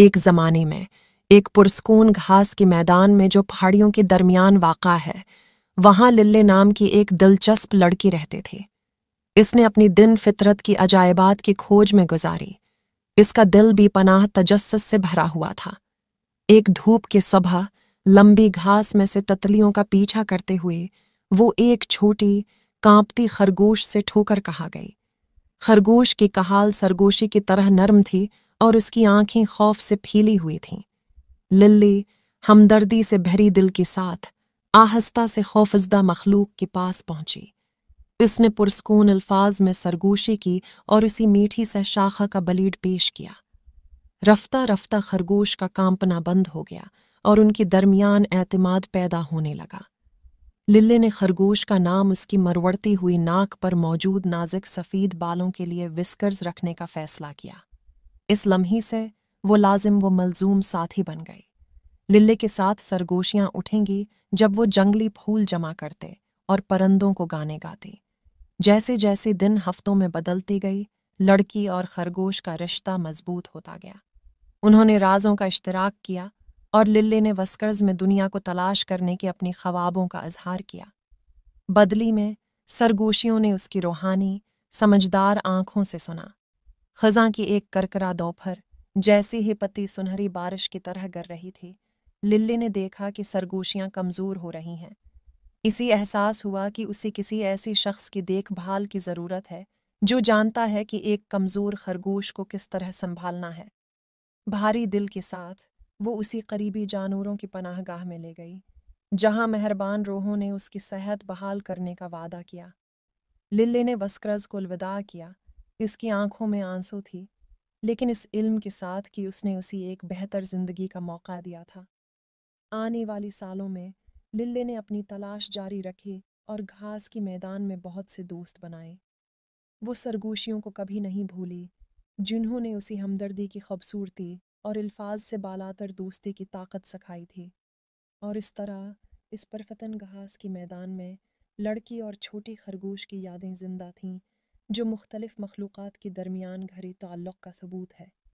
एक जमाने में एक पुरस्कून घास के मैदान में जो पहाड़ियों के दरमियान वाक़ा है वहां लिल्ले नाम की एक दिलचस्प लड़की रहते थे इसने अपनी दिन फितरत की अजायबात की खोज में गुजारी इसका दिल भी पनाह तजस्स से भरा हुआ था एक धूप के सबह लंबी घास में से ततलियों का पीछा करते हुए वो एक छोटी कांपती खरगोश से ठोकर कहा गई खरगोश की कहाल सरगोशी की तरह नर्म थी और उसकी आंखें खौफ से फीली हुई थीं लिल्ली हमदर्दी से भरी दिल के साथ आहस्ता से खौफजदा मखलूक के पास पहुंची उसने पुरस्कून अल्फाज में सरगोशी की और उसी मीठी से शाखा का बलीड पेश किया रफ्ता रफ्ता खरगोश का कांपना बंद हो गया और उनके दरमियान एतमाद पैदा होने लगा लिल्ले ने खरगोश का नाम उसकी मरवड़ती हुई नाक पर मौजूद नाजिक सफ़ेद बालों के लिए विस्कर्स रखने का फैसला किया इस लम्हे से वो लाजिम व मलजूम साथी बन गई लिल्ले के साथ सरगोशियां उठेंगी जब वो जंगली फूल जमा करते और परंदों को गाने गाते जैसे जैसे दिन हफ्तों में बदलती गई लड़की और खरगोश का रिश्ता मजबूत होता गया उन्होंने राजों का इश्तराक किया और लिल्ले ने वस्कर्ज में दुनिया को तलाश करने के अपने ख्वाबों का अजहार किया बदली में सरगोशियों ने उसकी रूहानी समझदार आंखों से सुना खजा की एक करकरा दोपहर जैसी ही पति सुनहरी बारिश की तरह गर रही थी लिल्ली ने देखा कि सरगोशियां कमज़ोर हो रही हैं इसी एहसास हुआ कि उसे किसी ऐसी शख्स की देखभाल की ज़रूरत है जो जानता है कि एक कमज़ोर खरगोश को किस तरह संभालना है भारी दिल के साथ वो उसी करीबी जानवरों की पनाहगाह में ले गई जहां मेहरबान रोहों ने उसकी सेहत बहाल करने का वादा किया लिल्ली ने वस्क्रज को अलविदा किया इसकी आंखों में आंसू थी लेकिन इस इल्म के साथ कि उसने उसी एक बेहतर जिंदगी का मौका दिया था आने वाली सालों में लिल्ले ने अपनी तलाश जारी रखी और घास के मैदान में बहुत से दोस्त बनाए वो सरगोशियों को कभी नहीं भूली जिन्होंने उसी हमदर्दी की खूबसूरती और अल्फाज से बालातर दोस्ती की ताकत सखाई थी और इस तरह इस परफतन घास के मैदान में लड़की और छोटी खरगोश की यादें जिंदा थीं जो मुख्तलिफ़ मख़लूक़ात के दरमियान घरे ताल्लुक़ का सबूत है